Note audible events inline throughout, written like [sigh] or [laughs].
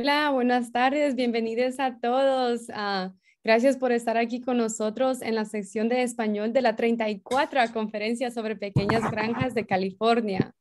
Hola, buenas tardes, bienvenidos a todos. Ah, gracias por estar aquí con nosotros en la sección de español de la 34 Conferencia sobre Pequeñas Granjas de California.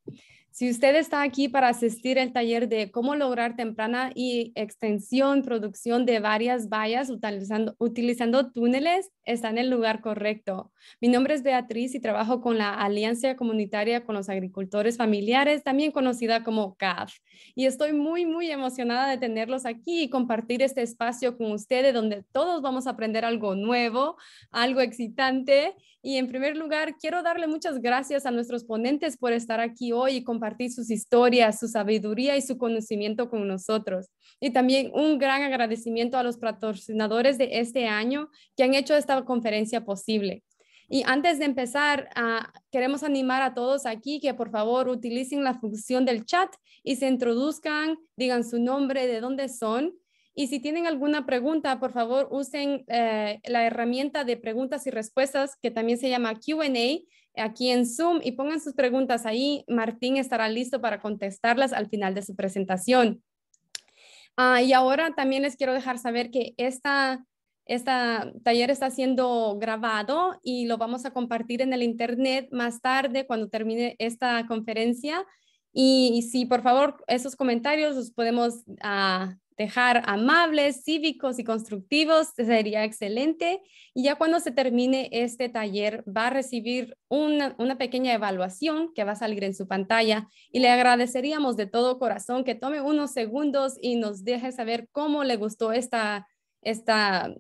Si usted está aquí para asistir al taller de cómo lograr temprana y extensión, producción de varias vallas utilizando, utilizando túneles, está en el lugar correcto. Mi nombre es Beatriz y trabajo con la Alianza Comunitaria con los Agricultores Familiares, también conocida como CAF. Y estoy muy, muy emocionada de tenerlos aquí y compartir este espacio con ustedes donde todos vamos a aprender algo nuevo, algo excitante. Y en primer lugar, quiero darle muchas gracias a nuestros ponentes por estar aquí hoy y compartir compartir sus historias, su sabiduría y su conocimiento con nosotros. Y también un gran agradecimiento a los patrocinadores de este año que han hecho esta conferencia posible. Y antes de empezar, ah, queremos animar a todos aquí que por favor utilicen la función del chat y se introduzcan, digan su nombre, de dónde son. Y si tienen alguna pregunta, por favor usen eh, la herramienta de preguntas y respuestas que también se llama QA aquí en Zoom y pongan sus preguntas ahí. Martín estará listo para contestarlas al final de su presentación. Ah, y ahora también les quiero dejar saber que esta, taller está siendo grabado y lo vamos a compartir en el internet más tarde cuando termine esta conferencia. Y, si por favor esos comentarios los podemos ah, dejar amables, cívicos y constructivos sería excelente. Y ya cuando se termine este taller, va a recibir una, una, pequeña evaluación que va a salir en su pantalla y le agradeceríamos de todo corazón que tome unos segundos y nos deje saber cómo le gustó esta este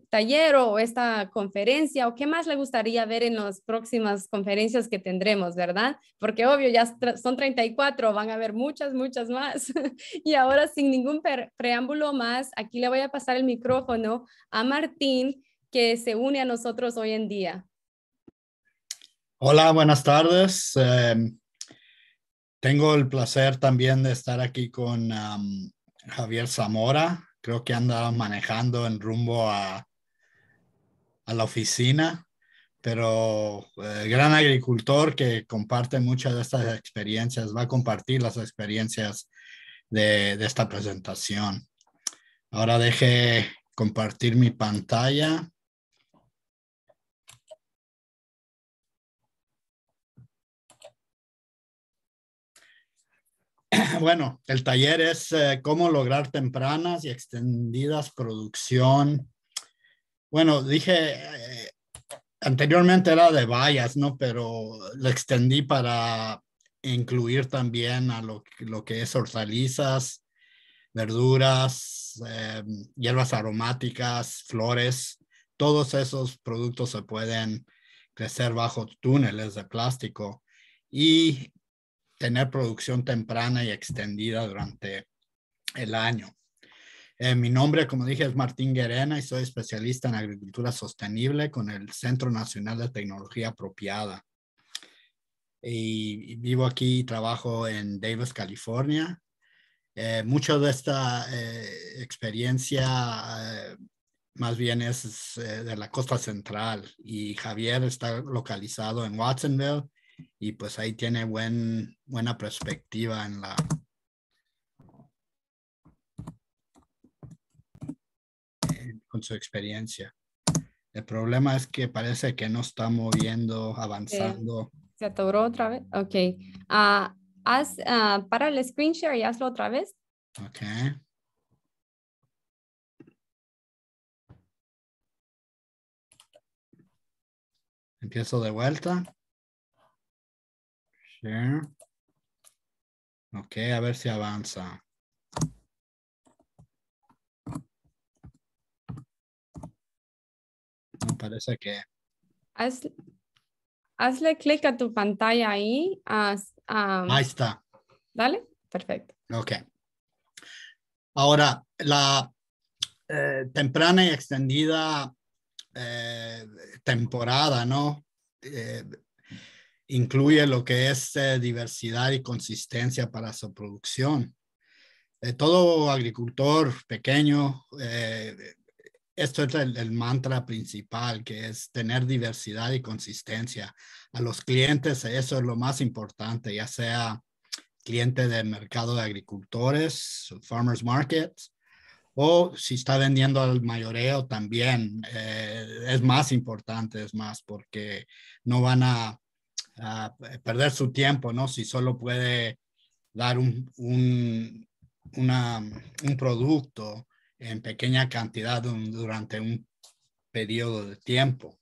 taller o esta conferencia o qué más le gustaría ver en las próximas conferencias que tendremos, ¿verdad? Porque obvio, ya son 34, van a haber muchas, muchas más. [laughs] y ahora, sin ningún preámbulo más, aquí le voy a pasar el micrófono a Martín, que se une a nosotros hoy en día. Hola, buenas tardes. Em, tengo el placer también de estar aquí con Javier Zamora, creo que anda manejando en rumbo a, a la oficina, pero eh, gran agricultor que comparte muchas de estas experiencias, va a compartir las experiencias de esta presentación. Ahora deje compartir mi pantalla. [clears throat] bueno, el taller es eh, cómo lograr tempranas y extendidas producción. Bueno, dije, eh, anteriormente era de vallas, ¿no? Pero lo extendí para incluir también a lo, que es hortalizas, verduras, em, hierbas aromáticas, flores. Todos esos productos se pueden crecer bajo túneles de plástico. Y tener producción temprana y extendida durante el año. Eh, mi nombre, como dije, es Martín Guerena y soy especialista en agricultura sostenible con el Centro Nacional de Tecnología Apropiada. Y, vivo aquí y trabajo en Davis, California. Eh, mucho de esta eh, experiencia eh, más bien es de la costa central y Javier está localizado en Watsonville y pues ahí tiene buen, buena perspectiva en la... con su experiencia. El problema es que parece que no está moviendo, avanzando. Se atoró otra vez. Ok. Ah, haz, ah, para el screen share y hazlo otra vez. Ok. Empiezo de vuelta. Ok, a ver si avanza. Me parece que. hazle clic a tu pantalla ahí. Haz, ahí está. Dale, perfecto. Ok. Ahora, la eh, temprana y extendida eh, temporada, ¿no? Eh, incluye lo que es eh, diversidad y consistencia para su producción. Eh, todo agricultor pequeño, eh, esto es el, el, mantra principal, que es tener diversidad y consistencia. A los clientes eso es lo más importante, ya sea cliente del mercado de agricultores, farmers markets, o si está vendiendo al mayoreo también, es más importante, es más, porque no van a perder su tiempo, ¿no? Si solo puede dar un, producto en pequeña cantidad durante un periodo de tiempo.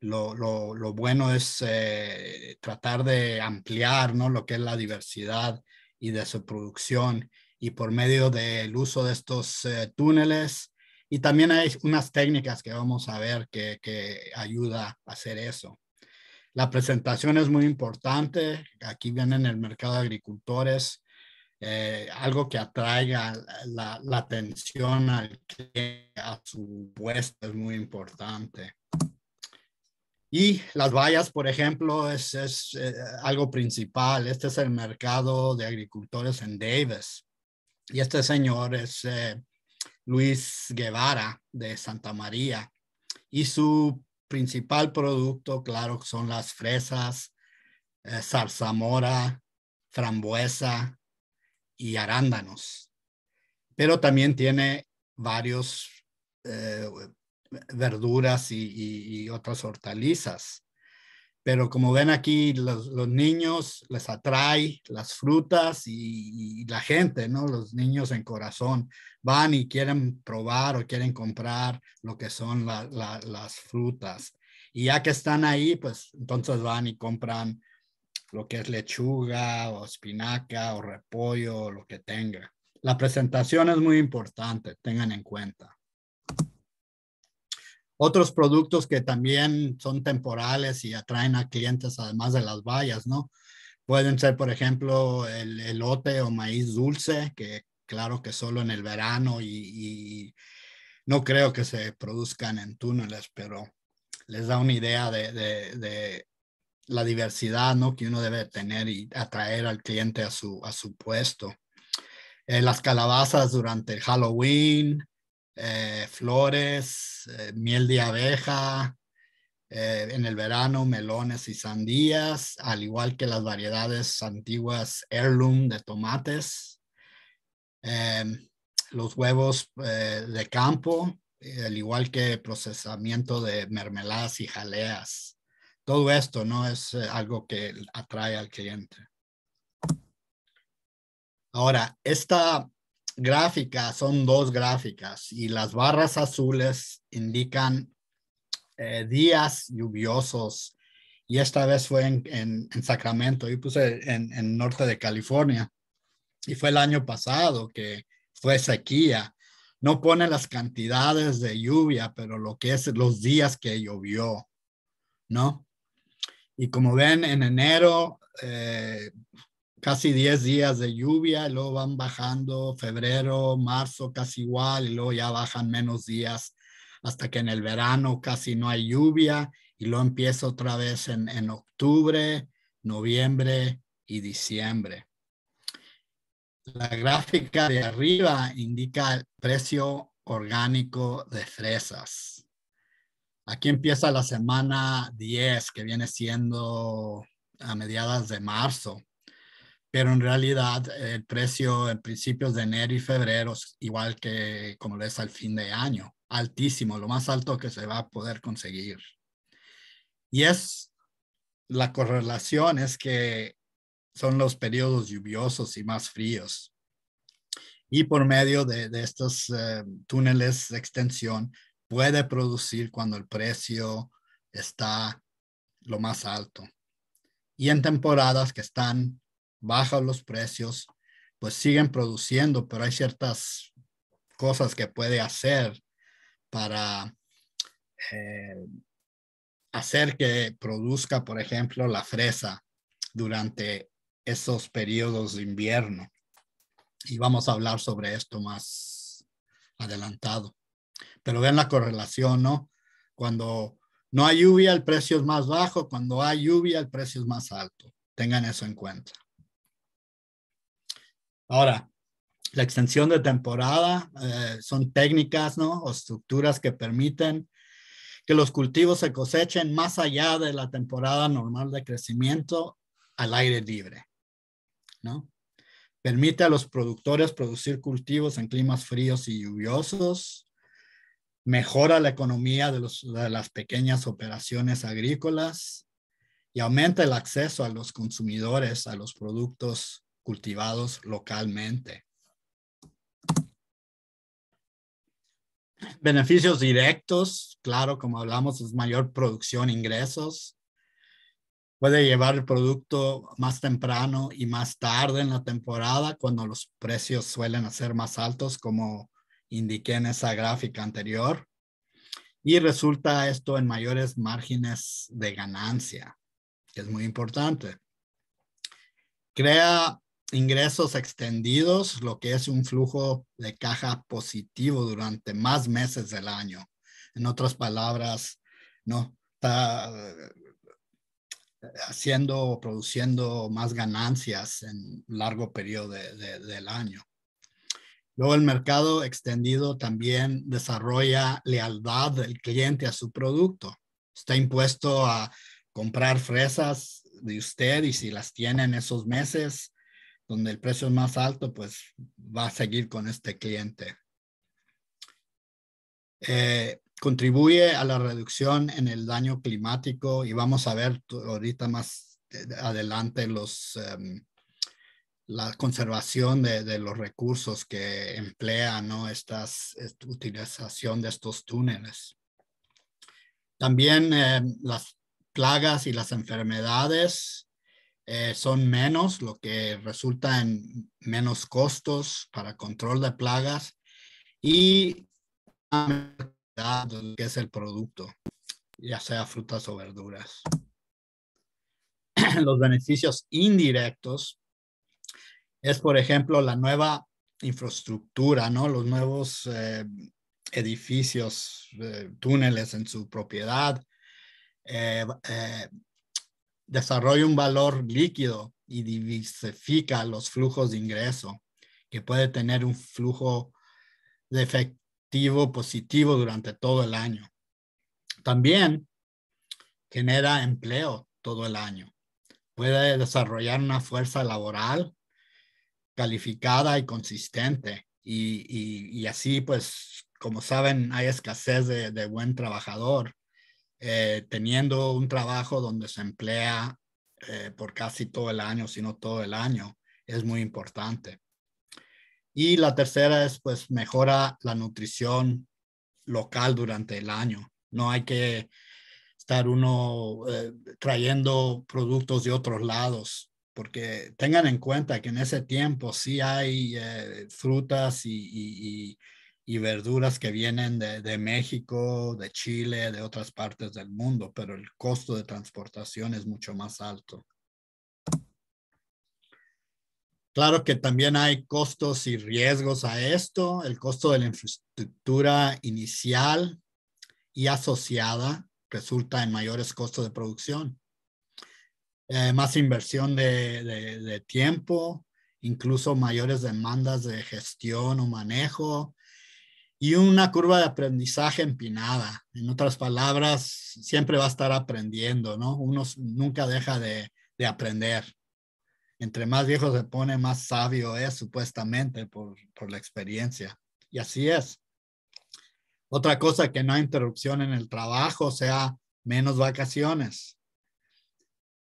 Lo, bueno es eh, tratar de ampliar ¿no? lo que es la diversidad y de su producción y por medio del uso de estos eh, túneles. Y también hay unas técnicas que vamos a ver que, que ayuda a hacer eso. La presentación es muy importante. Aquí viene el mercado de agricultores, eh, algo que atraiga la, atención al cliente, a su puesto es muy importante. Y las vallas, por ejemplo, es, eh, algo principal. Este es el mercado de agricultores en Davis. Y este señor es eh, Luis Guevara de Santa María. Y su principal producto, claro, son las fresas, eh, zarzamora, frambuesa y arándanos. Pero también tiene varios eh, verduras y, otras hortalizas. Pero como ven aquí, los, niños les atrae las frutas y, la gente, ¿no? Los niños en corazón van y quieren probar o quieren comprar lo que son las frutas. Y ya que están ahí, pues entonces van y compran lo que es lechuga o espinaca o repollo o lo que tenga. La presentación es muy importante, tengan en cuenta otros productos que también son temporales y atraen a clientes además de las vallas, ¿no? Pueden ser, por ejemplo, el elote o maíz dulce, que claro que solo en el verano y, no creo que se produzcan en túneles, pero les da una idea de, la diversidad ¿no? que uno debe tener y atraer al cliente a su, a su puesto. Eh, las calabazas durante el Halloween, eh, flores, eh, miel de abeja, eh, en el verano melones y sandías, al igual que las variedades antiguas heirloom de tomates, em, los huevos de campo, al igual que procesamiento de mermeladas y jaleas. Todo esto no es algo que atrae al cliente. Ahora, esta gráficas, son dos gráficas y las barras azules indican eh, días lluviosos y esta vez fue en, Sacramento, y puse en, en, norte de California y fue el año pasado que fue sequía. No pone las cantidades de lluvia, pero lo que es los días que llovió, ¿no? Y como ven, en enero eh, casi 10 días de lluvia, y luego van bajando febrero, marzo casi igual, y luego ya bajan menos días hasta que en el verano casi no hay lluvia, y luego empieza otra vez en, en octubre, noviembre y diciembre. La gráfica de arriba indica el precio orgánico de fresas. Aquí empieza la semana 10, que viene siendo a mediados de marzo pero en realidad eh, el precio en principios de enero y febrero es igual que como lo es al fin de año, altísimo, lo más alto que se va a poder conseguir. Y es la correlación es que son los periodos lluviosos y más fríos. Y por medio de, estos eh, túneles de extensión puede producir cuando el precio está lo más alto. Y en temporadas que están bajan los precios, pues siguen produciendo, pero hay ciertas cosas que puede hacer para eh, hacer que produzca, por ejemplo, la fresa durante esos periodos de invierno. Y vamos a hablar sobre esto más adelantado. Pero vean la correlación, ¿no? Cuando no hay lluvia, el precio es más bajo. Cuando hay lluvia, el precio es más alto. Tengan eso en cuenta. Ahora, la extensión de temporada eh, son técnicas ¿no? o estructuras que permiten que los cultivos se cosechen más allá de la temporada normal de crecimiento al aire libre. Permite a los productores producir cultivos en climas fríos y lluviosos. Mejora la economía de, de las pequeñas operaciones agrícolas y aumenta el acceso a los consumidores a los productos cultivados localmente. Beneficios directos, claro, como hablamos, es mayor producción, ingresos. Puede llevar el producto más temprano y más tarde en la temporada cuando los precios suelen ser más altos, como indiqué en esa gráfica anterior. Y resulta esto en mayores márgenes de ganancia, que es muy importante. Crea ingresos extendidos, lo que es un flujo de caja positivo durante más meses del año. En otras palabras, no está eh, haciendo, o produciendo más ganancias en largo periodo del año. Luego el mercado extendido también desarrolla lealtad del cliente a su producto. Está impuesto a comprar fresas de usted y si las tiene en esos meses, donde el precio es más alto, pues va a seguir con este cliente. Eh, contribuye a la reducción en el daño climático y vamos a ver ahorita más eh, adelante los, em, la conservación de, los recursos que emplea ¿no? esta utilización de estos túneles. También em, las plagas y las enfermedades eh, son menos, lo que resulta en menos costos para control de plagas y que es el producto, ya sea frutas o verduras. [clears throat] Los beneficios indirectos es, por ejemplo, la nueva infraestructura, ¿no? Los nuevos eh, edificios, eh, túneles en su propiedad, desarrolla un valor líquido y diversifica los flujos de ingreso, que puede tener un flujo de efectivo positivo durante todo el año. También genera empleo todo el año. Puede desarrollar una fuerza laboral calificada y consistente. Y, así, pues, como saben, hay escasez de buen trabajador eh, teniendo un trabajo donde se emplea eh, por casi todo el año, si no todo el año, es muy importante. Y la tercera es, pues, mejora la nutrición local durante el año. No hay que estar uno eh, trayendo productos de otros lados, porque tengan en cuenta que en ese tiempo sí hay frutas y y verduras que vienen de, de, México, de Chile, de otras partes del mundo, pero el costo de transportación es mucho más alto. Claro que también hay costos y riesgos a esto, el costo de la infraestructura inicial y asociada resulta en mayores costos de producción, eh, más inversión de, de tiempo, incluso mayores demandas de gestión o manejo, y una curva de aprendizaje empinada. En otras palabras, siempre va a estar aprendiendo, ¿no? Uno nunca deja de, aprender. Entre más viejo se pone, más sabio es supuestamente por, por la experiencia. Y así es. Otra cosa que no hay interrupción en el trabajo, o sea, menos vacaciones.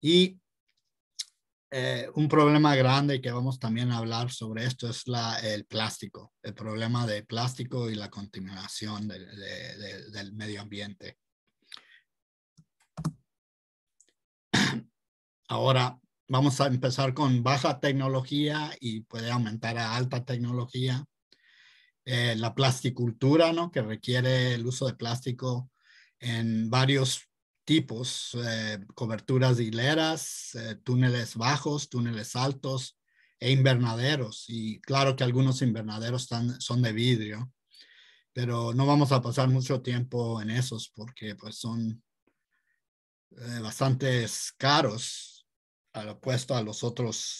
Y eh, un problema grande que vamos también a hablar sobre esto es la, el plástico, el problema de plástico y la contaminación del medio ambiente. [clears throat] Ahora vamos a empezar con baja tecnología y puede aumentar a alta tecnología. Eh, la plasticultura, ¿no? que requiere el uso de plástico en varios tipos, eh, coberturas de hileras, eh, túneles bajos, túneles altos e invernaderos. Y claro que algunos invernaderos están, son de vidrio, pero no vamos a pasar mucho tiempo en esos porque pues son eh, bastante caros al opuesto a los otros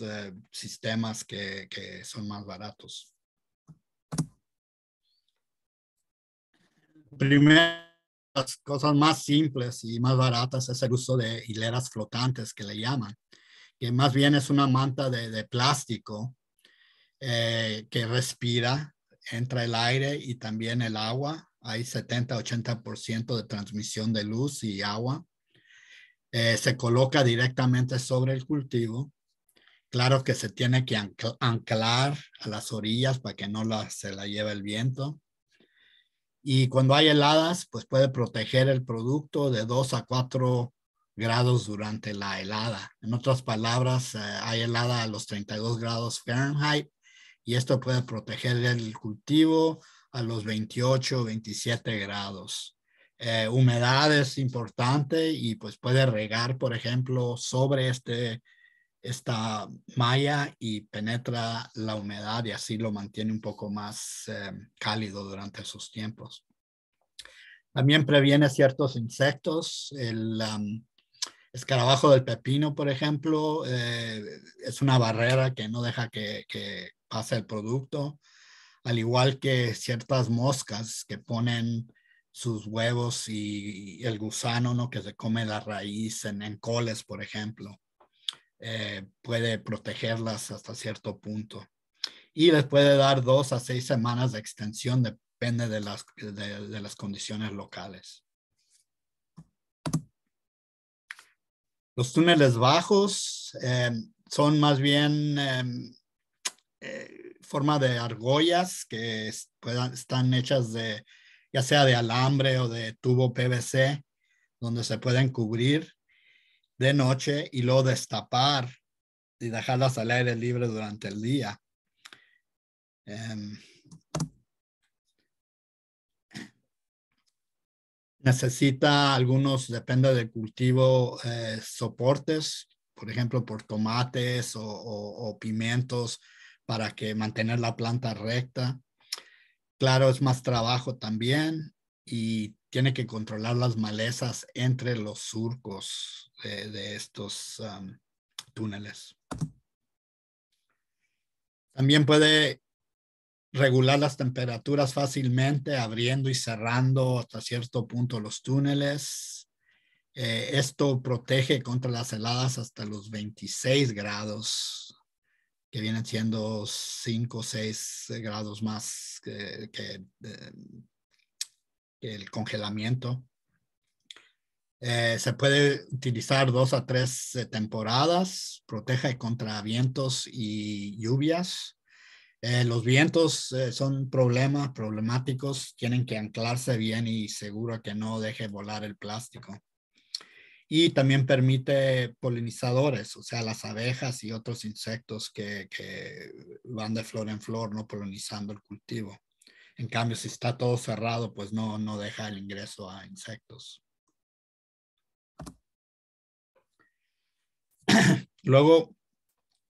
sistemas que, que son más baratos. Primero, las cosas más simples y más baratas es el uso de hileras flotantes que le llaman, que más bien es una manta de, plástico eh, que respira, entra el aire y también el agua. Hay 70-80% de transmisión de luz y agua. Eh, se coloca directamente sobre el cultivo. Claro que se tiene que anclar a las orillas para que no se la lleve el viento y cuando hay heladas, pues puede proteger el producto de 2 a 4 grados durante la helada. En otras palabras, eh, hay helada a los 32 grados Fahrenheit y esto puede proteger el cultivo a los 28 27 grados. Eh, humedad es importante y pues puede regar, por ejemplo, sobre este esta malla y penetra la humedad y así lo mantiene un poco más eh, cálido durante sus tiempos. También previene ciertos insectos. El escarabajo del pepino, por ejemplo, eh, es una barrera que no deja que, pase el producto, al igual que ciertas moscas que ponen sus huevos y, el gusano ¿no? que se come la raíz en coles, por ejemplo. Eh, puede protegerlas hasta cierto punto. Y les puede dar dos a seis semanas de extensión, depende de las, condiciones locales. Los túneles bajos em, son más bien em, eh, forma de argollas que están hechas de ya sea de alambre o de tubo PVC, donde se pueden cubrir de noche y luego destapar y dejarlas al aire libre durante el día. Em, necesita algunos, depende del cultivo, eh, soportes, por ejemplo, por tomates o, pimentos o, pimientos para que mantener la planta recta. Claro, es más trabajo también y tiene que controlar las malezas entre los surcos de, estos túneles. También puede regular las temperaturas fácilmente, abriendo y cerrando hasta cierto punto los túneles. Eh, esto protege contra las heladas hasta los 26 grados, que vienen siendo 5 o 6 grados más que, em, el congelamiento. Eh, se puede utilizar dos a tres eh, temporadas, protege contra vientos y lluvias. Eh, los vientos son problemas problemáticos, tienen que anclarse bien y seguro que no deje volar el plástico. Y también permite polinizadores, o sea, las abejas y otros insectos que van de flor en flor, no polinizando el cultivo. En cambio, si está todo cerrado, pues no, deja el ingreso a insectos. [clears throat] Luego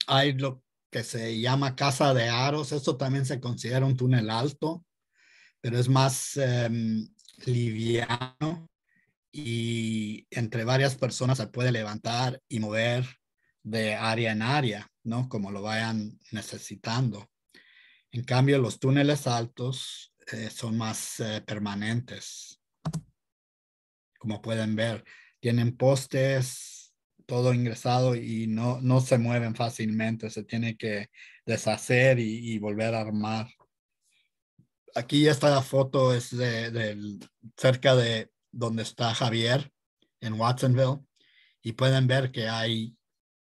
hay lo que se llama casa de aros. Esto también se considera un túnel alto, pero es más em, liviano y entre varias personas se puede levantar y mover de área en área, Como lo vayan necesitando. En cambio, los túneles altos eh, son más eh, permanentes. Como pueden ver, tienen postes, todo ingresado y no, no se mueven fácilmente. Se tiene que deshacer y, volver a armar. Aquí está la foto es de, cerca de donde está Javier en Watsonville y pueden ver que hay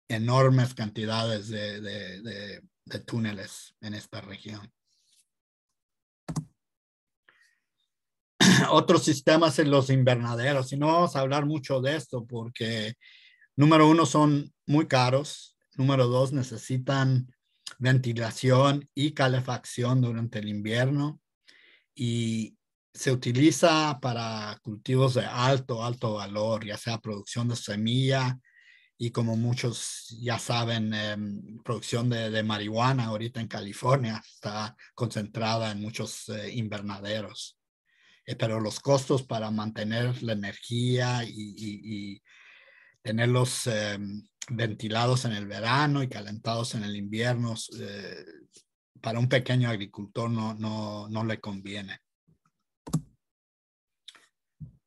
enormes cantidades de de túneles en esta región. [clears throat] Otros sistemas en los invernaderos, y no vamos a hablar mucho de esto porque, número uno, son muy caros, número dos, necesitan ventilación y calefacción durante el invierno y se utiliza para cultivos de alto, alto valor, ya sea producción de semilla, y como muchos ya saben, em, producción de, marihuana ahorita en California está concentrada en muchos eh, invernaderos. Eh, pero los costos para mantener la energía y, y tenerlos em, ventilados en el verano y calentados en el invierno, eh, para un pequeño agricultor no, no, no le conviene.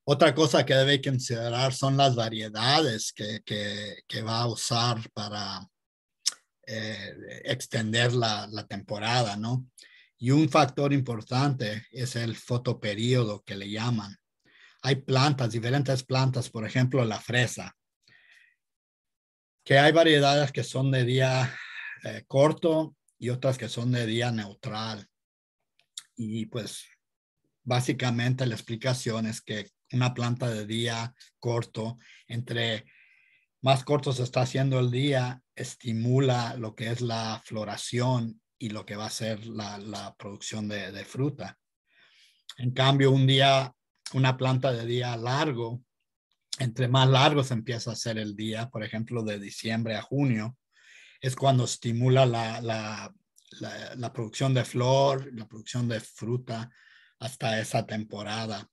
Otra cosa que debe considerar son las variedades que, va a usar para eh, extender la, temporada, ¿no? Y un factor importante es el fotoperíodo que le llaman. Hay plantas, diferentes plantas, por ejemplo, la fresa, que hay variedades que son de día eh, corto y otras que son de día neutral. Y pues básicamente la explicación es que una planta de día corto, entre más corto se está haciendo el día, estimula lo que es la floración y lo que va a ser la, producción de, fruta. En cambio, un día, una planta de día largo, entre más largo se empieza a hacer el día, por ejemplo, de diciembre a junio, es cuando estimula la producción de flor, la producción de fruta hasta esa temporada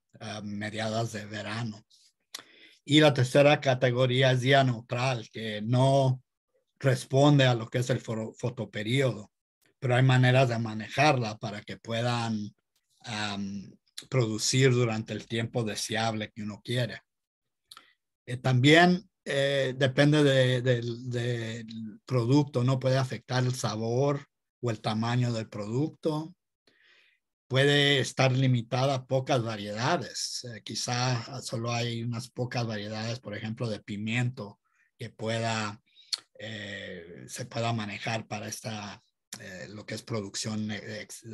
mediadas de verano. Y la tercera categoría es día neutral, que no responde a lo que es el fotoperiodo, pero hay maneras de manejarla para que puedan producir durante el tiempo deseable que uno quiere. Eh, también eh, depende del producto, no puede afectar el sabor o el tamaño del producto, puede estar limitada a pocas variedades. Eh, quizá solo hay unas pocas variedades, por ejemplo, de pimiento que pueda, eh, se pueda manejar para esta, eh, lo que es producción,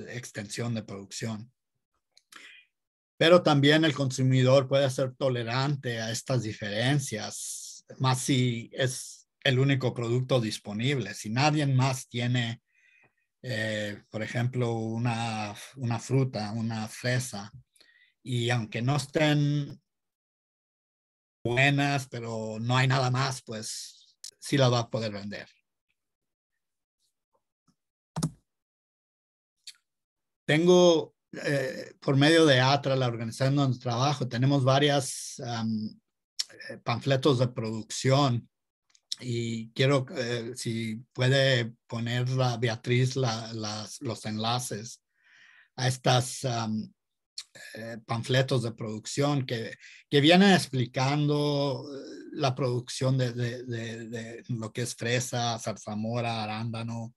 extensión de producción. Pero también el consumidor puede ser tolerante a estas diferencias, más si es el único producto disponible. Si nadie más tiene eh, por ejemplo, una, una fruta, una fresa, y aunque no estén buenas, pero no hay nada más, pues sí las va a poder vender. Tengo, eh, por medio de ATRA, la organización donde trabajo, tenemos varias eh, panfletos de producción y quiero, eh, si puede poner la Beatriz las, los enlaces a estas eh, panfletos de producción que, vienen explicando eh, la producción de, lo que es fresa, zarzamora, arándano,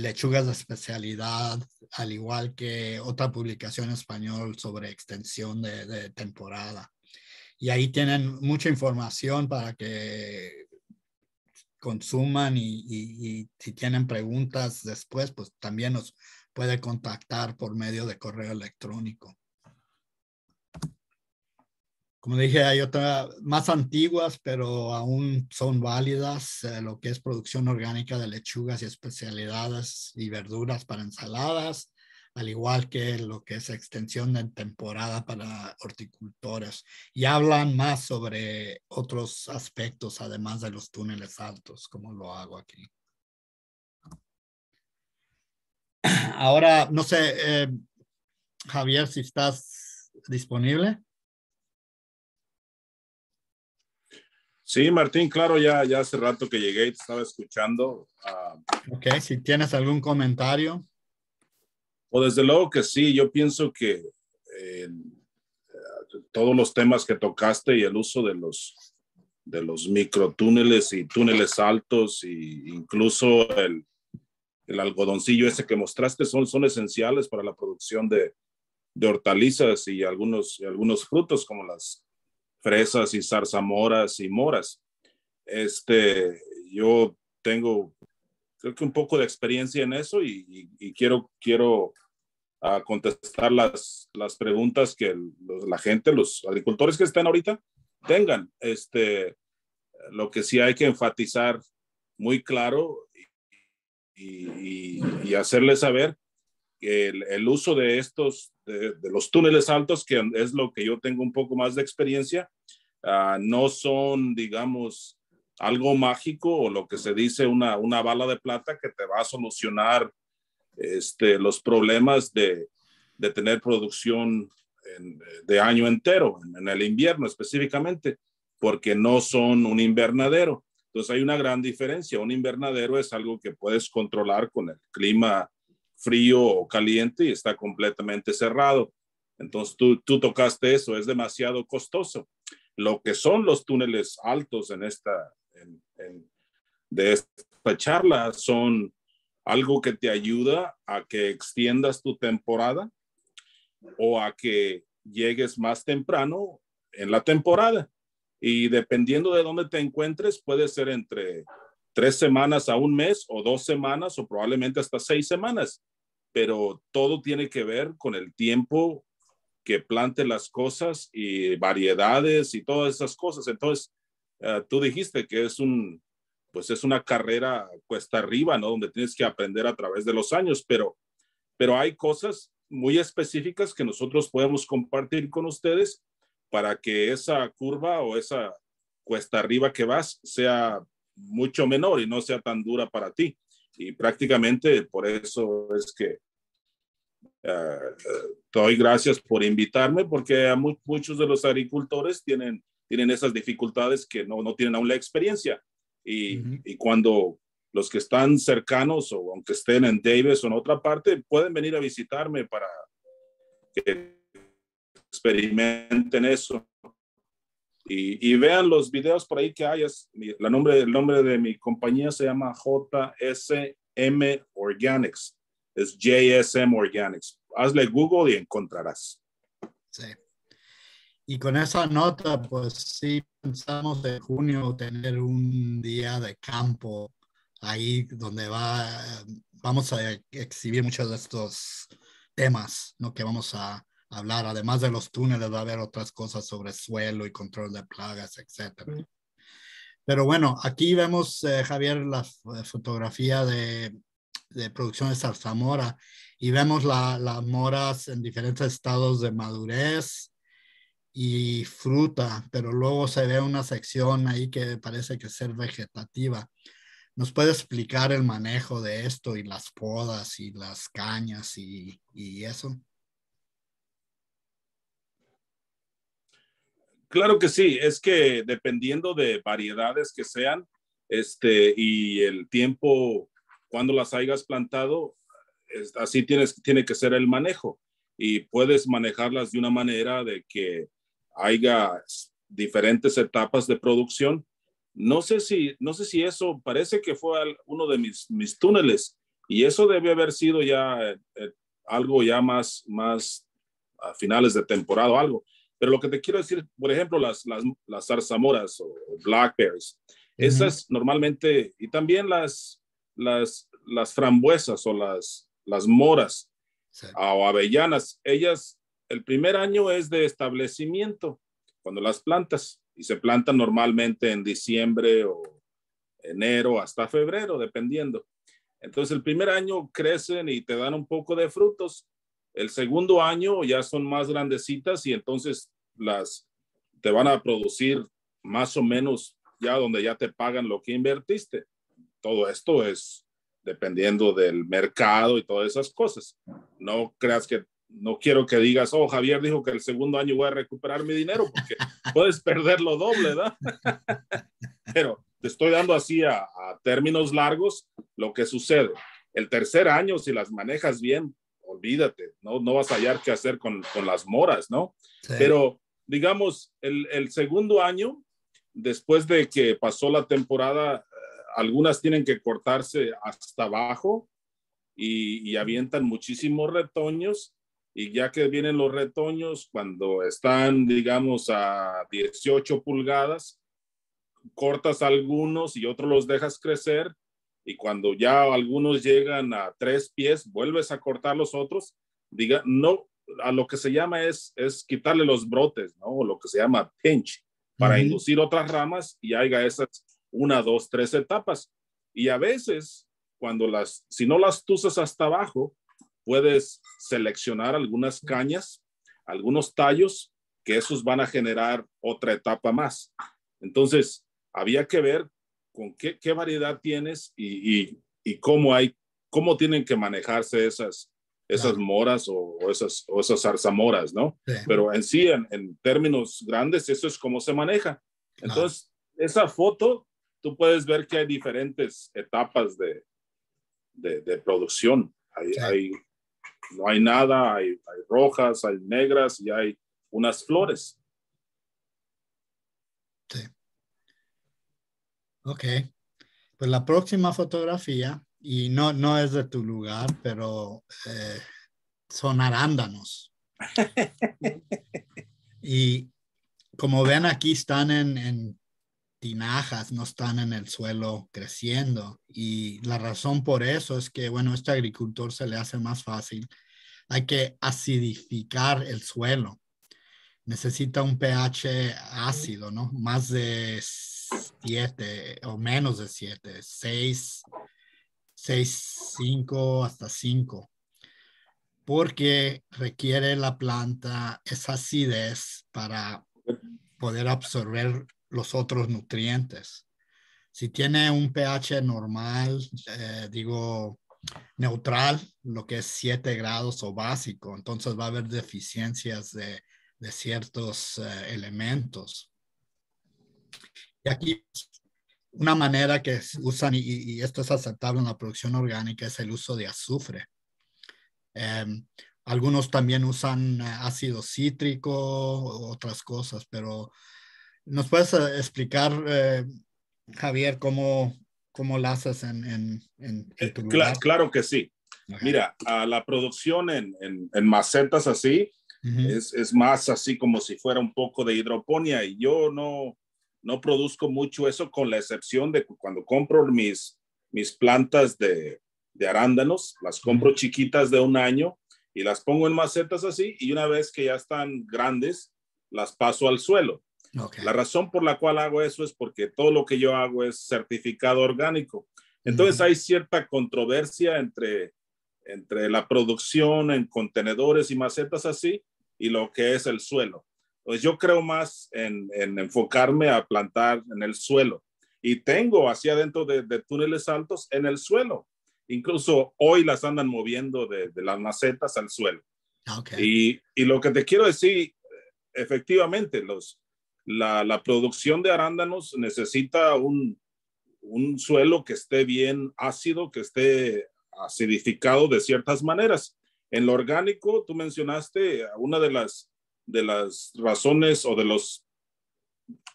lechugas de especialidad, al igual que otra publicación en español sobre extensión de temporada. Y ahí tienen mucha información para que consuman y, si tienen preguntas después, pues también nos puede contactar por medio de correo electrónico. Como dije, hay otras más antiguas, pero aún son válidas, eh, lo que es producción orgánica de lechugas y especialidades y verduras para ensaladas, al igual que lo que es extensión de temporada para horticultores, y hablan más sobre otros aspectos además de los túneles altos, como lo hago aquí. [clears throat] Ahora, no sé, eh, Javier, si estás disponible. Sí, Martín, claro, ya, ya hace rato que llegué y te estaba escuchando. Ah. ok, si tienes algún comentario desde luego que sí, yo pienso que eh, todos los temas que tocaste y el uso de los, de los microtúneles y túneles altos e incluso el, el, algodoncillo ese que mostraste son, son esenciales para la producción de, de hortalizas y algunos, algunos frutos como las fresas y zarzamoras y moras. Este, yo tengo creo que un poco de experiencia en eso y, quiero, quiero ah, contestar las, las preguntas que la gente, los agricultores que están ahorita, tengan. Este, lo que sí hay que enfatizar muy claro y, hacerles saber que el, uso de estos, de, los túneles altos, que es lo que yo tengo un poco más de experiencia, ah, no son, digamos, algo mágico o lo que se dice una, una bala de plata que te va a solucionar este, los problemas de, tener producción de año entero, en, el invierno específicamente, porque no son un invernadero. Entonces hay una gran diferencia. Un invernadero es algo que puedes controlar con el clima frío o caliente y está completamente cerrado. Entonces tú, tú tocaste eso, es demasiado costoso. Lo que son los túneles altos en esta, de esta charla son algo que te ayuda a que extiendas tu temporada o a que llegues más temprano en la temporada. Y dependiendo de dónde te encuentres, puede ser entre tres semanas a un mes o dos semanas o probablemente hasta seis semanas. Pero todo tiene que ver con el tiempo que plante las cosas y variedades y todas esas cosas. Entonces, eh, tú dijiste que es un, pues es una carrera cuesta arriba, ¿no? Donde tienes que aprender a través de los años, pero, pero hay cosas muy específicas que nosotros podemos compartir con ustedes para que esa curva o esa cuesta arriba que vas sea mucho menor y no sea tan dura para ti. Y prácticamente por eso es que eh, eh, doy gracias por invitarme, porque muchos de los agricultores tienen tienen esas dificultades que no, no tienen aún la experiencia. Y, y, cuando los que están cercanos o aunque estén en Davis o en otra parte, pueden venir a visitarme para que experimenten eso. Y, y vean los videos por ahí que hay. Es, la nombre, el nombre de mi compañía se llama JSM Organics. Es JSM Organics. Hazle Google y encontrarás. Sí. Y con esa nota, pues sí pensamos en junio tener un día de campo ahí donde va, vamos a exhibir muchos de estos temas ¿no? que vamos a hablar. Además de los túneles, va a haber otras cosas sobre suelo y control de plagas, etc. Mm. Pero bueno, aquí vemos, eh, Javier, la eh, fotografía de, producción de zarzamora y vemos las moras en diferentes estados de madurez y fruta, pero luego se ve una sección ahí que parece que ser vegetativa. ¿Nos puede explicar el manejo de esto y las podas y las cañas y, y eso? Claro que sí, es que dependiendo de variedades que sean este, y el tiempo cuando las hayas plantado, así tienes, tiene que ser el manejo y puedes manejarlas de una manera de que haya diferentes etapas de producción. No sé si, no sé si eso parece que fue uno de mis, mis túneles y eso debe haber sido ya eh, eh, algo ya más, más a finales de temporada o algo. Pero lo que te quiero decir, por ejemplo, las, las, zarzamoras o, blackberries, esas normalmente, y también las, las, las frambuesas o las, las moras o avellanas, ellas el primer año es de establecimiento, cuando las plantas, y se plantan normalmente en diciembre o enero hasta febrero, dependiendo. Entonces el primer año crecen y te dan un poco de frutos. El segundo año ya son más grandecitas y entonces las te van a producir más o menos ya donde ya te pagan lo que invertiste. Todo esto es dependiendo del mercado y todas esas cosas. No creas que no quiero que digas, oh, Javier dijo que el segundo año voy a recuperar mi dinero, porque [laughs] puedes perderlo doble, ¿verdad? [laughs] Pero te estoy dando así a, términos largos lo que sucede. El tercer año, si las manejas bien, olvídate, no, no vas a hallar qué hacer con, las moras, ¿no? Pero digamos, el, segundo año, después de que pasó la temporada, eh, algunas tienen que cortarse hasta abajo y, y avientan muchísimos retoños y ya que vienen los retoños, cuando están, digamos, a 18 pulgadas, cortas algunos y otros los dejas crecer, y cuando ya algunos llegan a tres pies, vuelves a cortar los otros, diga, no, a lo que se llama es, es quitarle los brotes, ¿no? O lo que se llama pinch, para inducir otras ramas y haga esas una, dos, tres etapas. Y a veces, cuando las, si no las tuzas hasta abajo, puedes seleccionar algunas cañas, algunos tallos, que esos van a generar otra etapa más. Entonces, había que ver con qué, variedad tienes y, cómo hay, cómo tienen que manejarse esas, esas moras o, esas, o esas zarzamoras, ¿no? Pero en sí, en, términos grandes, eso es cómo se maneja. Entonces, esa foto, tú puedes ver que hay diferentes etapas de, producción no hay nada, hay, rojas, hay negras y hay unas flores. Sí. Ok. Pues la próxima fotografía, y no, no es de tu lugar, pero eh, son arándanos. [laughs] y como ven aquí están en tinajas no están en el suelo creciendo y la razón por eso es que, bueno, a este agricultor se le hace más fácil. Hay que acidificar el suelo. Necesita un pH ácido, ¿no? Más de 7 o menos de 7, 6, 6, 5 hasta 5 porque requiere la planta esa acidez para poder absorber los otros nutrientes. Si tiene un pH normal, eh, digo, neutral, lo que es 7 grados o básico, entonces va a haber deficiencias de, ciertos eh, elementos. Y aquí una manera que usan, y, esto es aceptable en la producción orgánica, es el uso de azufre. Em, algunos también usan eh, ácido cítrico, otras cosas, pero ¿Nos puedes eh, explicar, eh, Javier, cómo, cómo la haces en, eh, tu lugar? Claro, que sí. Mira, la producción en, macetas así es, más así como si fuera un poco de hidroponía y yo no, no produzco mucho eso con la excepción de cuando compro mis, mis plantas de, arándanos, las compro chiquitas de un año y las pongo en macetas así y una vez que ya están grandes, las paso al suelo. La razón por la cual hago eso es porque todo lo que yo hago es certificado orgánico. Entonces hay cierta controversia entre, entre la producción en contenedores y macetas así y lo que es el suelo. Pues yo creo más en, en enfocarme a plantar en el suelo. Y tengo hacia adentro de, de, túneles altos en el suelo. Incluso hoy las andan moviendo de, las macetas al suelo. Y, y lo que te quiero decir, efectivamente, los, la, producción de arándanos necesita un, suelo que esté bien ácido, que esté acidificado de ciertas maneras. En lo orgánico, tú mencionaste una de las, de las razones o de, los,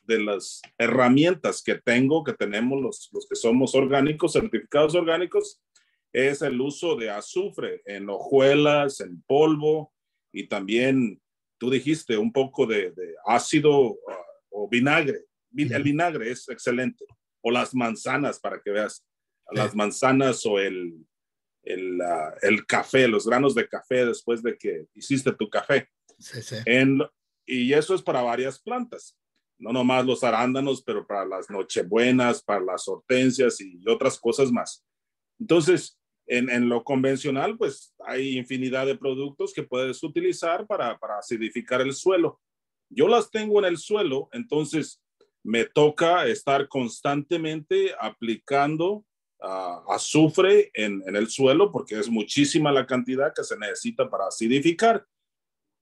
de las herramientas que tengo, que tenemos los, los que somos orgánicos, certificados orgánicos, es el uso de azufre en hojuelas, en polvo y también, tú dijiste, un poco de, de ácido o vinagre. El vinagre es excelente. O las manzanas, para que veas. Las manzanas o ah, el, café, los granos de café después de que hiciste tu café. y eso es para varias plantas. No nomás los arándanos, pero para las nochebuenas, para las hortensias y otras cosas más. Entonces, en, lo convencional, pues hay infinidad de productos que puedes utilizar para, para acidificar el suelo. Yo las tengo en el suelo, entonces me toca estar constantemente aplicando ah, azufre en, el suelo porque es muchísima la cantidad que se necesita para acidificar.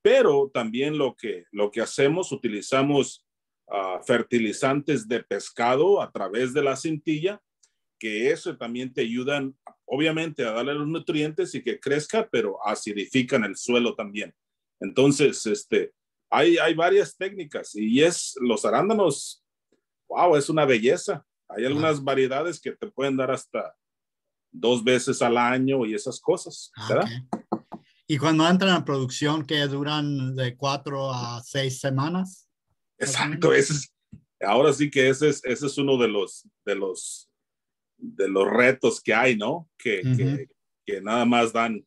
Pero también lo que, lo que hacemos, utilizamos ah, fertilizantes de pescado a través de la cintilla, que eso también te ayudan, obviamente, a darle los nutrientes y que crezca, pero acidifican el suelo también. Entonces, este, hay, varias técnicas y es los arándanos, wow, es una belleza. Hay algunas variedades que te pueden dar hasta dos veces al año y esas cosas, ah, Y cuando entran a producción, que duran de cuatro a seis semanas. Exacto, es, ahora sí que ese es, ese es uno de los, de los, de los retos que hay, ¿no? Que, que, que nada más dan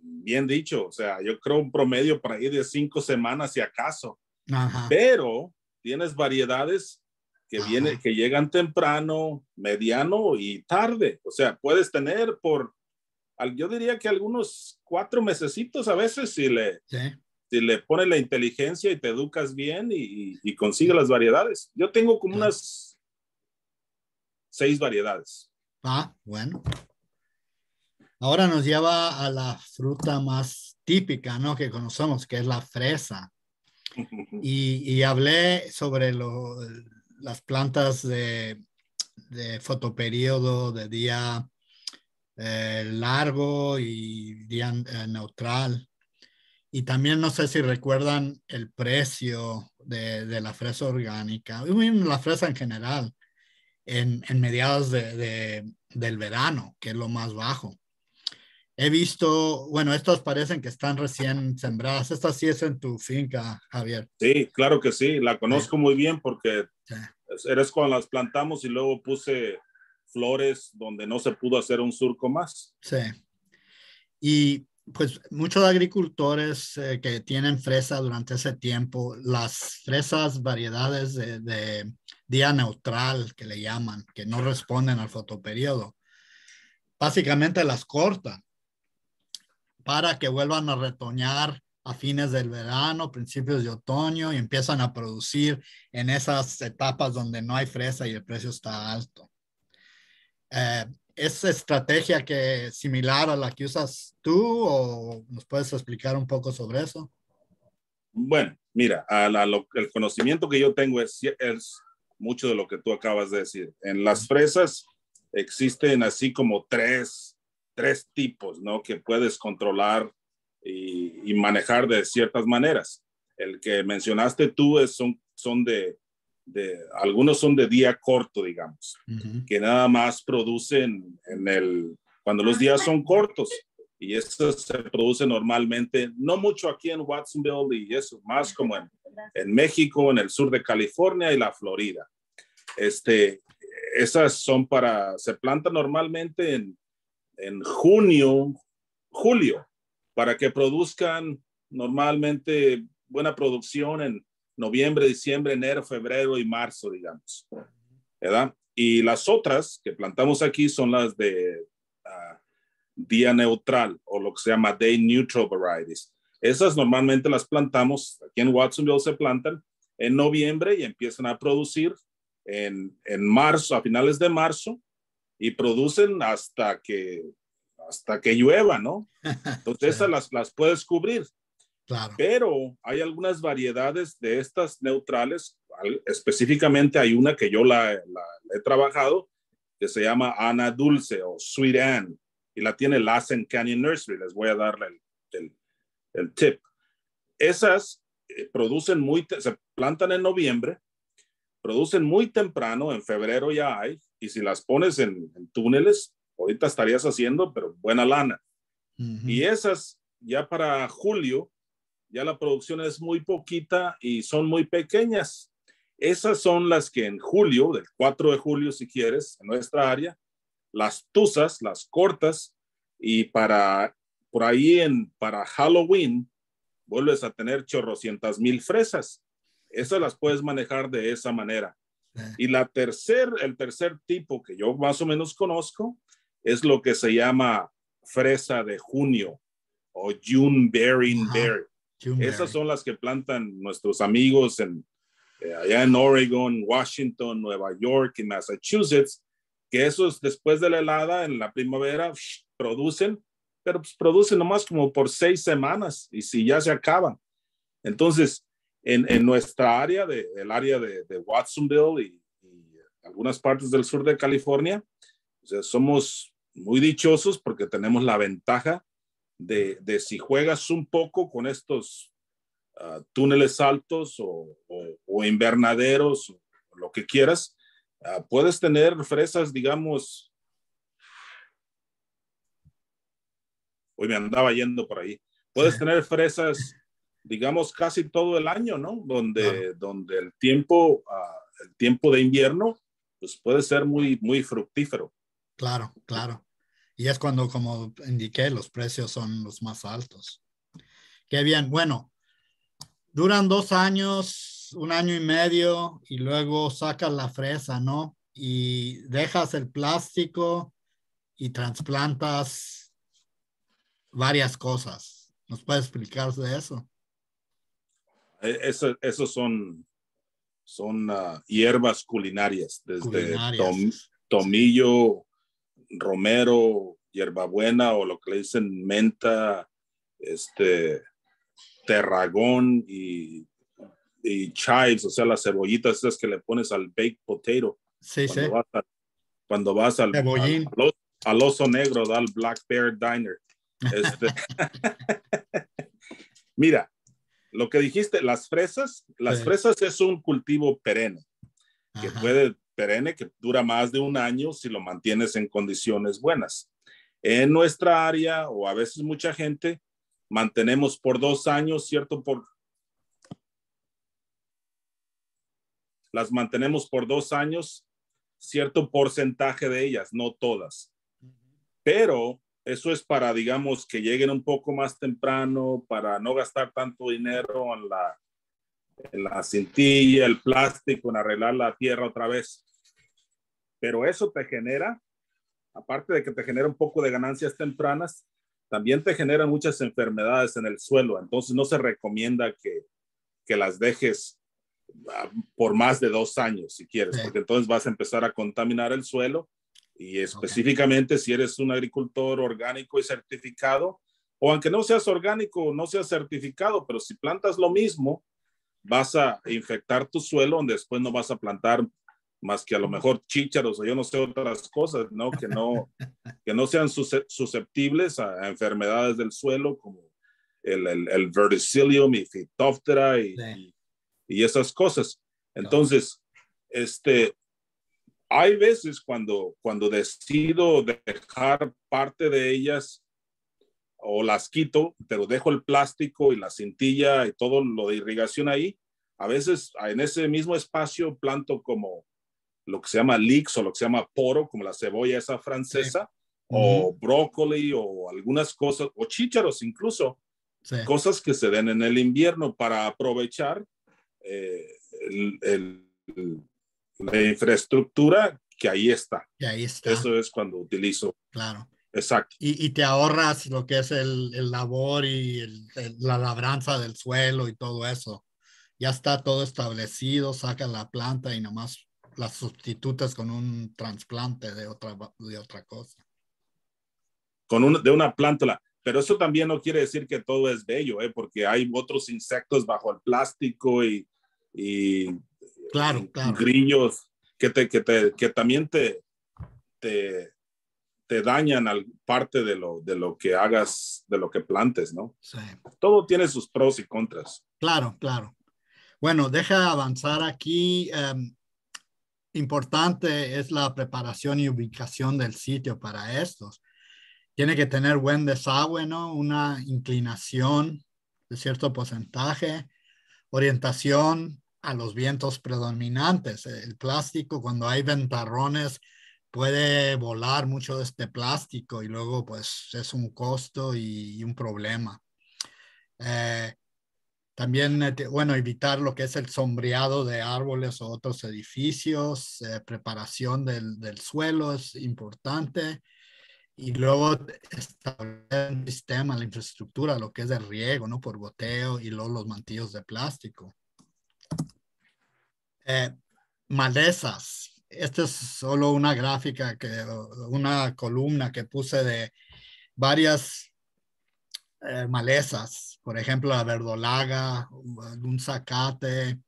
bien dicho, o sea, yo creo un promedio para ir de cinco semanas si acaso. Pero tienes variedades que, vienen, que llegan temprano, mediano y tarde. O sea, puedes tener por, yo diría que algunos cuatro mesecitos a veces si le, si le pones la inteligencia y te educas bien y, consigues las variedades. Yo tengo como unas seis variedades. Ah, bueno. Ahora nos lleva a la fruta más típica, ¿no? Que conocemos, que es la fresa. [laughs] Y, y hablé sobre las plantas de, de fotoperiodo, de día eh, largo y día eh, neutral. Y también no sé si recuerdan el precio de, de la fresa orgánica, la fresa en general, en, en mediados de, de, del verano, que es lo más bajo. He visto, bueno, estas parecen que están recién sembradas. Estas sí es en tu finca, Javier. Sí, claro que sí. La conozco muy bien porque eres cuando las plantamos y luego puse flores donde no se pudo hacer un surco más. Sí. Y pues muchos agricultores eh, que tienen fresa durante ese tiempo, las fresas variedades de, de, día neutral que le llaman, que no responden al fotoperiodo, básicamente las cortan para que vuelvan a retoñar a fines del verano, principios de otoño y empiezan a producir en esas etapas donde no hay fresa y el precio está alto. Eh, ¿Es estrategia que similar a la que usas tú o nos puedes explicar un poco sobre eso? Bueno, mira, el conocimiento que yo tengo es mucho de lo que tú acabas de decir. En las fresas existen así como tres tres tipos, ¿no? Que puedes controlar y, manejar de ciertas maneras. El que mencionaste tú es, son, son de, algunos son de día corto, digamos, que nada más producen en el, cuando los días son cortos. Y eso se produce normalmente, no mucho aquí en Watsonville y eso, más como en, en México, en el sur de California y la Florida. Este, esas son para, se plantan normalmente en en junio, julio, para que produzcan normalmente buena producción en noviembre, diciembre, enero, febrero y marzo, digamos. ¿Verdad? Y las otras que plantamos aquí son las de ah, día neutral o lo que se llama day neutral varieties. Esas normalmente las plantamos, aquí en Watsonville se plantan en noviembre y empiezan a producir en marzo, a finales de marzo, y producen hasta que, hasta que llueva, ¿no? [laughs] Entonces esas las, puedes cubrir. Pero hay algunas variedades de estas neutrales, específicamente hay una que yo la, he trabajado, que se llama Ana Dulce o Sweet Anne, y la tiene Lassen Canyon Nursery. Les voy a dar el, el, el tip. Esas eh, producen muy, se plantan en noviembre, producen muy temprano, en febrero ya hay, y si las pones en, túneles, ahorita estarías haciendo, pero buena lana. Y esas ya para julio, ya la producción es muy poquita y son muy pequeñas. Esas son las que en julio, del 4 de julio si quieres, en nuestra área, las tuzas, las cortas, y para por ahí en, para Halloween vuelves a tener chorrocientas mil fresas. Esas las puedes manejar de esa manera. [laughs] Y la tercer, el tercer tipo que yo más o menos conozco es lo que se llama fresa de junio o June Bearing Berry. Esas son las que plantan nuestros amigos en, eh, allá en Oregon, Washington, Nueva York y Massachusetts, que esos después de la helada en la primavera producen, pero pues, producen nomás como por seis semanas y si ya se acaban. Entonces, en, en nuestra área, de, el área de, Watsonville y, algunas partes del sur de California, somos muy dichosos porque tenemos la ventaja de, de si juegas un poco con estos ah, túneles altos o, o, invernaderos, o lo que quieras, ah, puedes tener fresas, digamos, hoy me andaba yendo por ahí. Puedes tener fresas digamos, casi todo el año, ¿no? Donde, donde el, tiempo, ah, el tiempo de invierno pues puede ser muy, muy fructífero. Claro, claro. Y es cuando, como indiqué, los precios son los más altos. Qué bien, bueno, duran dos años, un año y medio, y luego sacas la fresa, ¿no? Y dejas el plástico y trasplantas varias cosas. ¿Nos puedes explicar de eso? Eh, eso, esos son, son ah, hierbas culinarias, desde tomillo, romero, hierbabuena o lo que le dicen menta, este, terragón y, y chives, o sea, las cebollitas esas que le pones al baked potato. Sí, cuando sí. Vas cuando vas al, al, oso negro, al Black Bear Diner. Este, [laughs] [laughs] mira, lo que dijiste, las fresas, las fresas es un cultivo perenne, que puede, perenne, que dura más de un año si lo mantienes en condiciones buenas. En nuestra área, o a veces mucha gente, mantenemos por dos años, ¿cierto? Por, las mantenemos por dos años, cierto porcentaje de ellas, no todas. Pero eso es para, digamos, que lleguen un poco más temprano, para no gastar tanto dinero en la, cintilla, el plástico, en arreglar la tierra otra vez. Pero eso te genera, aparte de que te genera un poco de ganancias tempranas, también te genera muchas enfermedades en el suelo. Entonces no se recomienda que las dejes ah, por más de dos años, si quieres, porque entonces vas a empezar a contaminar el suelo y específicamente si eres un agricultor orgánico y certificado, o aunque no seas orgánico, no seas certificado, pero si plantas lo mismo, vas a infectar tu suelo donde después no vas a plantar más que a lo mejor chícharos o yo no sé otras cosas, ¿no? Que no, [laughs] que no sean susceptibles a, enfermedades del suelo como el, el, verticillium y Phytophthora y, esas cosas. Entonces, este, hay veces cuando, cuando decido dejar parte de ellas o las quito, pero dejo el plástico y la cintilla y todo lo de irrigación ahí, a veces en ese mismo espacio planto como lo que se llama leeks o lo que se llama poro, como la cebolla esa francesa, o brócoli o algunas cosas, o chícharos incluso, cosas que se den en el invierno para aprovechar eh, el, el la infraestructura que ahí está. Y ahí Eso es cuando utilizo. Claro. Exacto. Y, y te ahorras lo que es el, el labor y la labranza del suelo y todo eso. Ya está todo establecido, sacas la planta y nomás la sustitutas con un trasplante de otra, de otra cosa. Con un, de una plántula. Pero eso también no quiere decir que todo es bello, ¿eh? porque hay otros insectos bajo el plástico y claro, claro. grillos que, te, que, te, que también te, te, dañan al, parte de lo, de lo que hagas, de lo que plantes, ¿no? Sí. Todo tiene sus pros y contras. Claro, claro. Bueno, deja avanzar aquí. Em, importante es la preparación y ubicación del sitio para estos. Tiene que tener buen desagüe, ¿no? Una inclinación de cierto porcentaje, orientación a los vientos predominantes. El plástico, cuando hay ventarrones, puede volar mucho de este plástico y luego pues es un costo y, un problema. Eh, también, eh, bueno, evitar lo que es el sombreado de árboles o otros edificios, eh, preparación del, suelo es importante. Y luego establecer un sistema, la infraestructura, lo que es el riego, ¿no? Por goteo y luego los mantillos de plástico. Eh, malezas. Esta es solo una gráfica, que, una columna que puse de varias eh, malezas, por ejemplo, la verdolaga, algún zacate.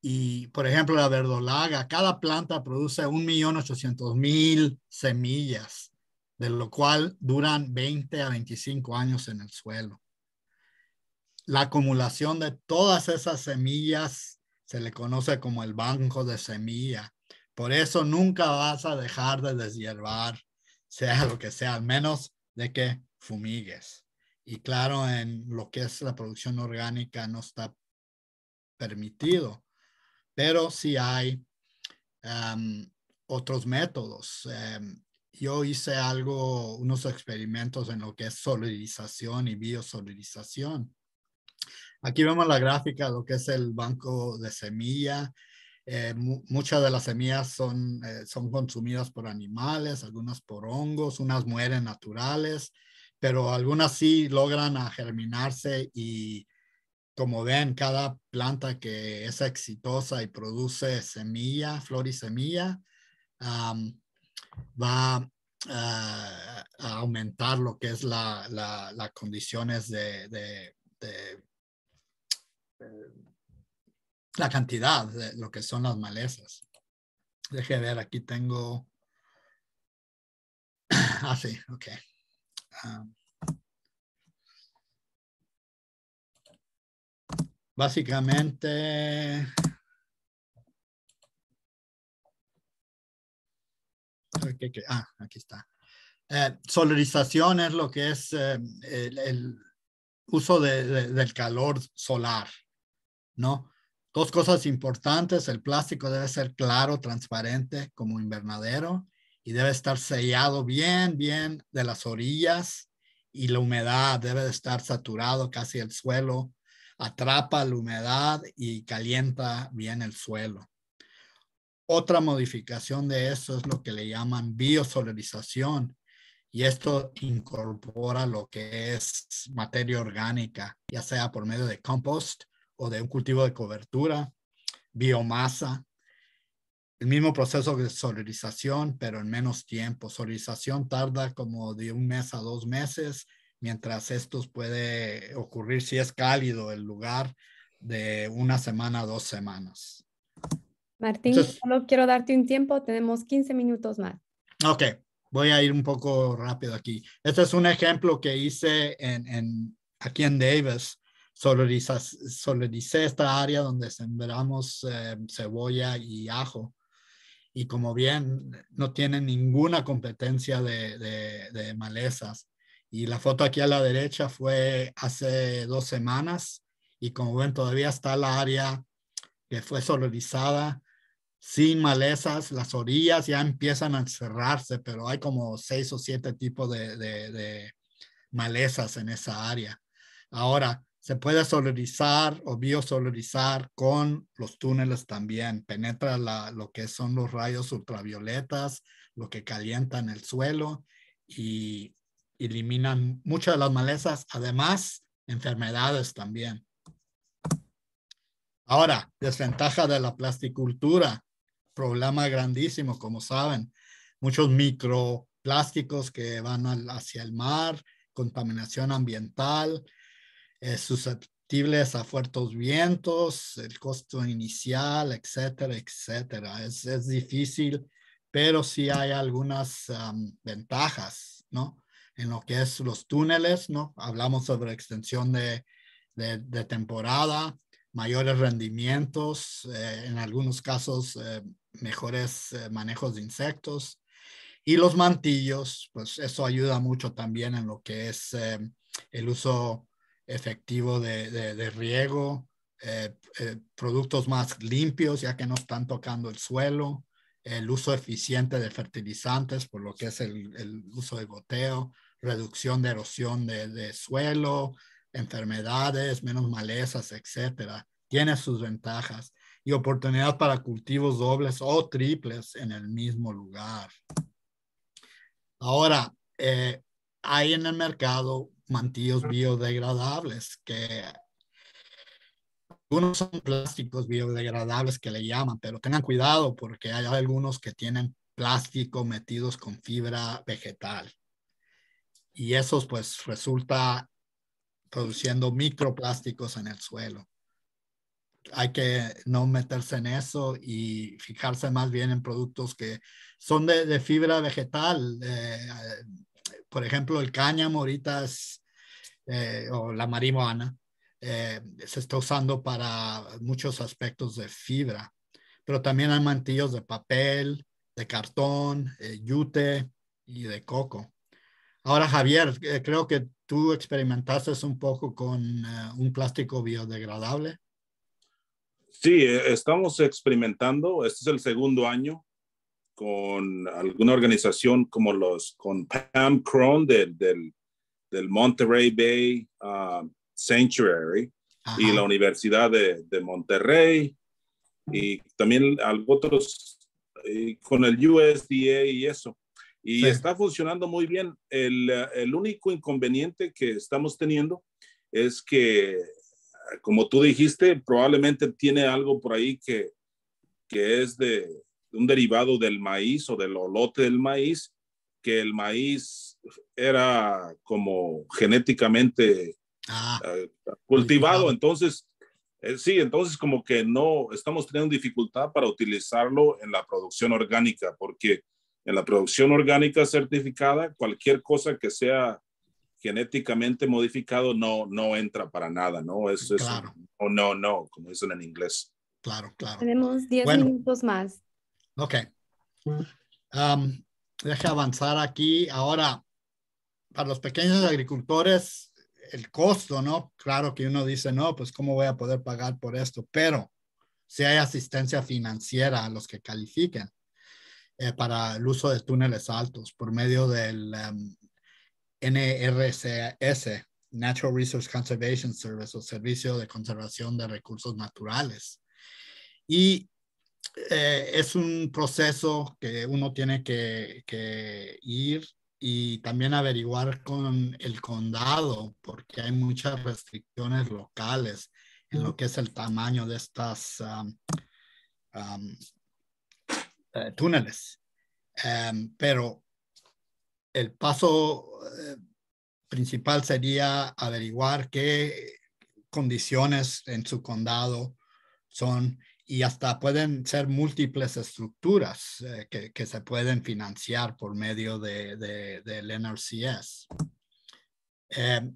Y, por ejemplo, la verdolaga, cada planta produce 1.800.000 semillas, de lo cual duran 20 a 25 años en el suelo. La acumulación de todas esas semillas se le conoce como el banco de semilla. Por eso nunca vas a dejar de deshiervar, sea lo que sea, al menos de que fumigues. Y claro, en lo que es la producción orgánica no está permitido, pero sí hay em, otros métodos. Em, yo hice algo, unos experimentos en lo que es solidización y biosolidización. Aquí vemos la gráfica, lo que es el banco de semilla. Eh, muchas de las semillas son, eh, son consumidas por animales, algunas por hongos, unas mueren naturales, pero algunas sí logran a germinarse y como ven, cada planta que es exitosa y produce semilla, flor y semilla, va eh, a aumentar lo que es las la, condiciones de la cantidad de lo que son las malezas. Deje ver, aquí tengo. Ah, sí, ok. Ah. básicamente. Okay, Ah, aquí está. Eh, solarización es lo que es eh, el, uso de, del calor solar ¿no? Dos cosas importantes, el plástico debe ser claro, transparente como invernadero y debe estar sellado bien, bien de las orillas y la humedad debe de estar saturado casi el suelo, atrapa la humedad y calienta bien el suelo. Otra modificación de eso es lo que le llaman biosolarización y esto incorpora lo que es materia orgánica, ya sea por medio de compost o de un cultivo de cobertura, biomasa, el mismo proceso de solarización, pero en menos tiempo. Solarización tarda como de un mes a dos meses, mientras estos puede ocurrir si es cálido el lugar de una semana a dos semanas. Martín, solo quiero darte un tiempo, tenemos 15 minutos más. Ok, voy a ir un poco rápido aquí. Este es un ejemplo que hice en aquí en Davis solaricé esta área donde sembramos eh, cebolla y ajo. Y como bien, no tiene ninguna competencia de, malezas. Y la foto aquí a la derecha fue hace dos semanas y como ven todavía está la área que fue solarizada sin malezas. Las orillas ya empiezan a cerrarse, pero hay como seis o siete tipos de, de malezas en esa área. Ahora, se puede solarizar o biosolarizar con los túneles también. Penetra lo que son los rayos ultravioletas, lo que en el suelo y eliminan muchas de las malezas, además enfermedades también. Ahora, desventaja de la plasticultura, problema grandísimo, como saben, muchos microplásticos que van hacia el mar, contaminación ambiental, eh, susceptibles a fuertes vientos, el costo inicial, etcétera, etcétera. Es, difícil, pero sí hay algunas ventajas, ¿no? En lo que es los túneles, ¿no? Hablamos sobre extensión de, temporada, mayores rendimientos, eh, en algunos casos eh, mejores manejos de insectos. Y los mantillos, pues eso ayuda mucho también en lo que es el uso efectivo de, riego, eh, eh, productos más limpios, ya que no están tocando el suelo, el uso eficiente de fertilizantes, por lo que es el, uso de goteo, reducción de erosión de, suelo, enfermedades, menos malezas, etcétera. Tiene sus ventajas y oportunidad para cultivos dobles o triples en el mismo lugar. Ahora, eh, hay en el mercado mantillos biodegradables que algunos son plásticos biodegradables que le llaman, pero tengan cuidado porque hay algunos que tienen plástico metidos con fibra vegetal. Y esos pues resulta produciendo microplásticos en el suelo. Hay que no meterse en eso y fijarse más bien en productos que son de, fibra vegetal, eh, por ejemplo, el cáñamo ahorita es, eh, o la marihuana eh, se está usando para muchos aspectos de fibra, pero también hay mantillos de papel, de cartón, eh, yute y de coco. Ahora, Javier, creo que tú experimentaste un poco con un plástico biodegradable. Sí, estamos experimentando. Este es el segundo año con alguna organización como los, con Pam Cron del, del, del Monterey Bay um, Sanctuary y la Universidad de, Monterrey y también otros con el USDA y eso. Y está funcionando muy bien. El, el único inconveniente que estamos teniendo es que, como tú dijiste, probablemente tiene algo por ahí que, que es de, un derivado del maíz o del olote del maíz, que el maíz era como genéticamente ah, eh, cultivado. Entonces, eh, sí, entonces como que no, estamos teniendo dificultad para utilizarlo en la producción orgánica, porque en la producción orgánica certificada, cualquier cosa que sea genéticamente modificado no, no entra para nada, ¿no? Es, claro. es no, no, no, como dicen en inglés. Claro, claro. Tenemos 10 minutos más. Ok. Um, avanzar aquí. Ahora, para los pequeños agricultores, el costo, ¿no? Claro que uno dice, no, pues cómo voy a poder pagar por esto, pero si hay asistencia financiera a los que califiquen eh, para el uso de túneles altos por medio del um, NRCS, Natural Resource Conservation Service o Servicio de Conservación de Recursos Naturales. Y eh, es un proceso que uno tiene que, ir y también averiguar con el condado, porque hay muchas restricciones locales en lo que es el tamaño de estas eh, túneles. Em, pero el paso eh, principal sería averiguar qué condiciones en su condado son y hasta pueden ser múltiples estructuras eh, que, que, se pueden financiar por medio de, de, del NRCS. Eh,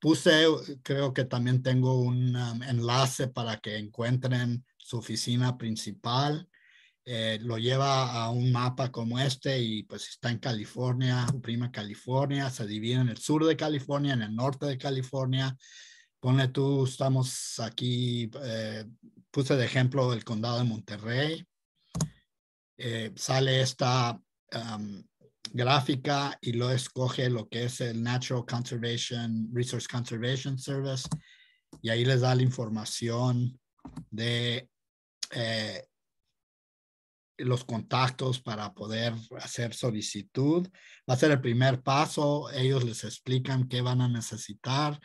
puse, creo que también tengo un um, enlace para que encuentren su oficina principal. Eh, lo lleva a un mapa como este y pues está en California, prima California, se divide en el sur de California, en el norte de California. Pone tú, estamos aquí puse de ejemplo el condado de Monterrey. Eh, sale esta gráfica y lo escoge lo que es el Natural Conservation, Resource Conservation Service, y ahí les da la información de eh, los contactos para poder hacer solicitud. Va a ser el primer paso, ellos les explican qué van a necesitar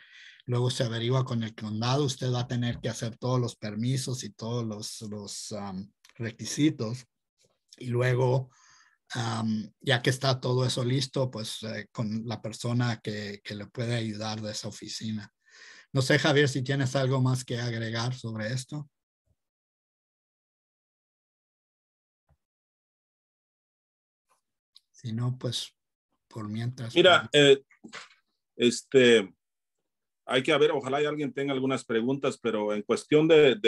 luego se averigua con el condado, usted va a tener que hacer todos los permisos y todos los, los requisitos. Y luego, ya que está todo eso listo, pues eh, con la persona que, le puede ayudar de esa oficina. No sé, Javier, si tienes algo más que agregar sobre esto. Si no, pues por mientras. Mira, pues, eh, este, hay que ver, ojalá alguien tenga algunas preguntas, pero en cuestión del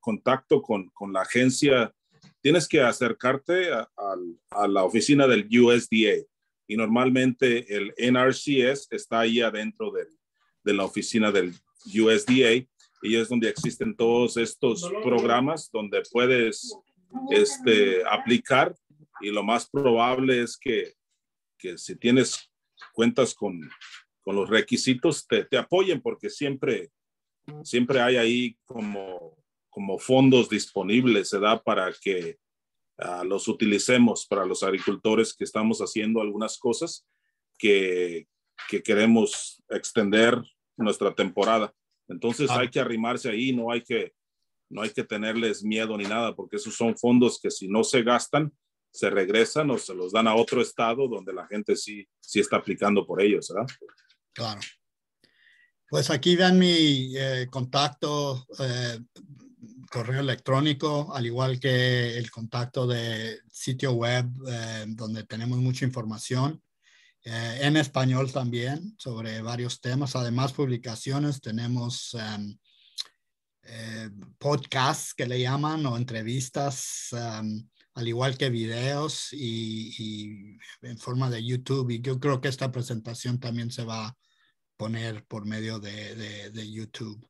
contacto con, la agencia, tienes que acercarte a, la oficina del USDA y normalmente el NRCS está ahí adentro de la oficina del USDA y es donde existen todos estos programas donde puedes este, aplicar y lo más probable es que si tienes cuentas con, con los requisitos te, te, apoyen porque siempre, siempre hay ahí como, como fondos disponibles, se da para que ah, los utilicemos para los agricultores que estamos haciendo algunas cosas que, que queremos extender nuestra temporada. Entonces ah. hay que arrimarse ahí, no hay que, no hay que tenerles miedo ni nada, porque esos son fondos que si no se gastan, se regresan o se los dan a otro estado donde la gente sí, sí está aplicando por ellos. ¿verdad? Claro. Pues aquí dan mi eh, contacto, eh, correo electrónico, al igual que el contacto de sitio web eh, donde tenemos mucha información. en español también sobre varios temas. Además, publicaciones. Tenemos em, podcasts que le llaman o entrevistas. Em, al igual que videos y, en forma de YouTube. Y yo creo que esta presentación también se va a poner por medio de, YouTube.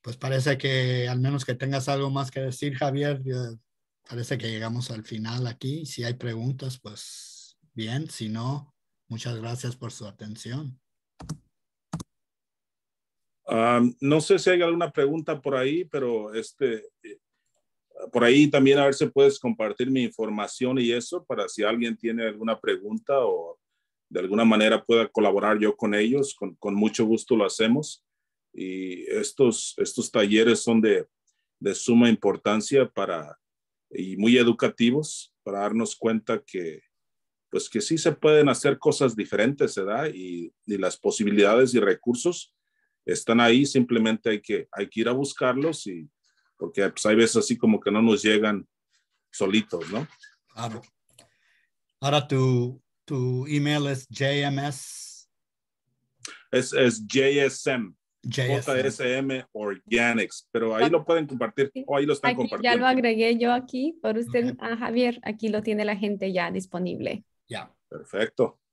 Pues parece que al menos que tengas algo más que decir, Javier, parece que llegamos al final aquí. Si hay preguntas, pues bien. Si no, muchas gracias por su atención. Ah, no sé si hay alguna pregunta por ahí, pero este, eh, por ahí también a ver si puedes compartir mi información y eso para si alguien tiene alguna pregunta o de alguna manera pueda colaborar yo con ellos, con, mucho gusto lo hacemos. Y estos, estos talleres son de, de suma importancia para, y muy educativos para darnos cuenta que, pues que sí se pueden hacer cosas diferentes, ¿verdad? Y, y, las posibilidades y recursos están ahí, simplemente hay que, hay que ir a buscarlos y porque pues, hay veces así como que no nos llegan solitos, ¿no? Claro. Ahora tu, tu email es JMS. Es, JSM. JSM. Organics, pero ahí lo pueden compartir o ahí lo están compartiendo. Ya lo agregué yo aquí por usted, a ah, Javier, aquí lo tiene la gente ya disponible. Ya. Perfecto.